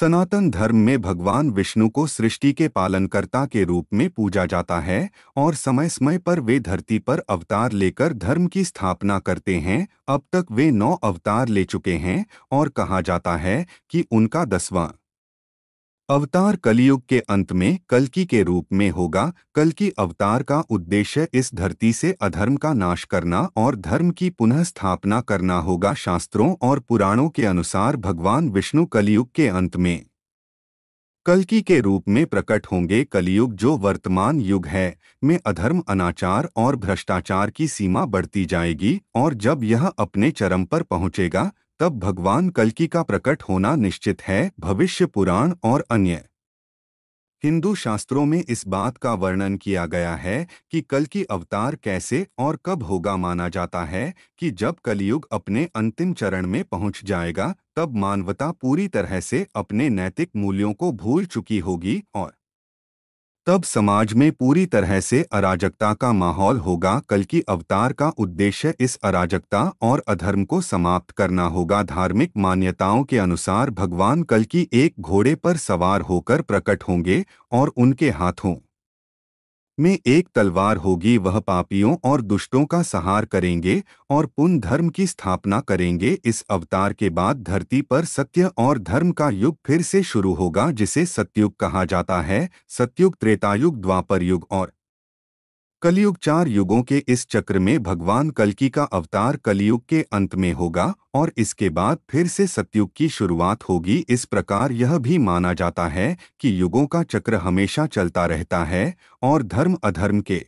सनातन धर्म में भगवान विष्णु को सृष्टि के पालनकर्ता के रूप में पूजा जाता है और समय समय पर वे धरती पर अवतार लेकर धर्म की स्थापना करते हैं अब तक वे नौ अवतार ले चुके हैं और कहा जाता है कि उनका दसवां अवतार कलयुग के अंत में कलकी के रूप में होगा कलकी अवतार का उद्देश्य इस धरती से अधर्म का नाश करना और धर्म की पुनः स्थापना करना होगा शास्त्रों और पुराणों के अनुसार भगवान विष्णु कलयुग के अंत में कलकी के रूप में प्रकट होंगे कलयुग जो वर्तमान युग है में अधर्म अनाचार और भ्रष्टाचार की सीमा बढ़ती जाएगी और जब यह अपने चरम पर पहुंचेगा तब भगवान कल्कि का प्रकट होना निश्चित है भविष्य पुराण और अन्य हिंदू शास्त्रों में इस बात का वर्णन किया गया है कि कल की अवतार कैसे और कब होगा माना जाता है कि जब कलयुग अपने अंतिम चरण में पहुंच जाएगा तब मानवता पूरी तरह से अपने नैतिक मूल्यों को भूल चुकी होगी और तब समाज में पूरी तरह से अराजकता का माहौल होगा कल की अवतार का उद्देश्य इस अराजकता और अधर्म को समाप्त करना होगा धार्मिक मान्यताओं के अनुसार भगवान कल की एक घोड़े पर सवार होकर प्रकट होंगे और उनके हाथों में एक तलवार होगी वह पापियों और दुष्टों का सहार करेंगे और पुन धर्म की स्थापना करेंगे इस अवतार के बाद धरती पर सत्य और धर्म का युग फिर से शुरू होगा जिसे सत्युग कहा जाता है सत्युग त्रेतायुग द्वापर युग और कलयुग चार युगों के इस चक्र में भगवान कलकी का अवतार कलयुग के अंत में होगा और इसके बाद फिर से सत्युग की शुरुआत होगी इस प्रकार यह भी माना जाता है कि युगों का चक्र हमेशा चलता रहता है और धर्म अधर्म के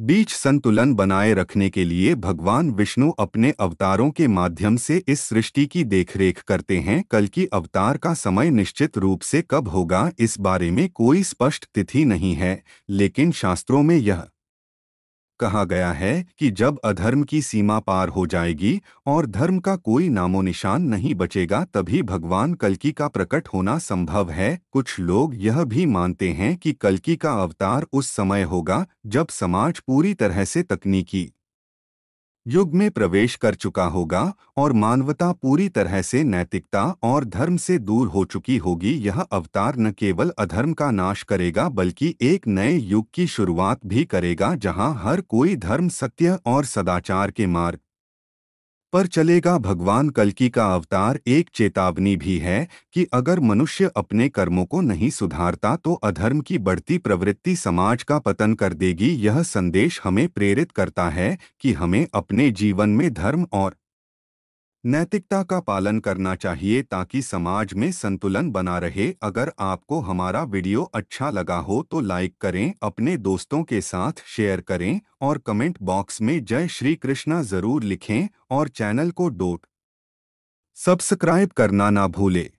बीच संतुलन बनाए रखने के लिए भगवान विष्णु अपने अवतारों के माध्यम से इस सृष्टि की देखरेख करते हैं कल की अवतार का समय निश्चित रूप से कब होगा इस बारे में कोई स्पष्ट तिथि नहीं है लेकिन शास्त्रों में यह कहा गया है कि जब अधर्म की सीमा पार हो जाएगी और धर्म का कोई नामो निशान नहीं बचेगा तभी भगवान कलकी का प्रकट होना संभव है कुछ लोग यह भी मानते हैं कि कलकी का अवतार उस समय होगा जब समाज पूरी तरह से तकनीकी युग में प्रवेश कर चुका होगा और मानवता पूरी तरह से नैतिकता और धर्म से दूर हो चुकी होगी यह अवतार न केवल अधर्म का नाश करेगा बल्कि एक नए युग की शुरुआत भी करेगा जहां हर कोई धर्म सत्य और सदाचार के मार्ग पर चलेगा भगवान कलकी का अवतार एक चेतावनी भी है कि अगर मनुष्य अपने कर्मों को नहीं सुधारता तो अधर्म की बढ़ती प्रवृत्ति समाज का पतन कर देगी यह संदेश हमें प्रेरित करता है कि हमें अपने जीवन में धर्म और नैतिकता का पालन करना चाहिए ताकि समाज में संतुलन बना रहे अगर आपको हमारा वीडियो अच्छा लगा हो तो लाइक करें अपने दोस्तों के साथ शेयर करें और कमेंट बॉक्स में जय श्री कृष्णा ज़रूर लिखें और चैनल को डोट सब्सक्राइब करना ना भूलें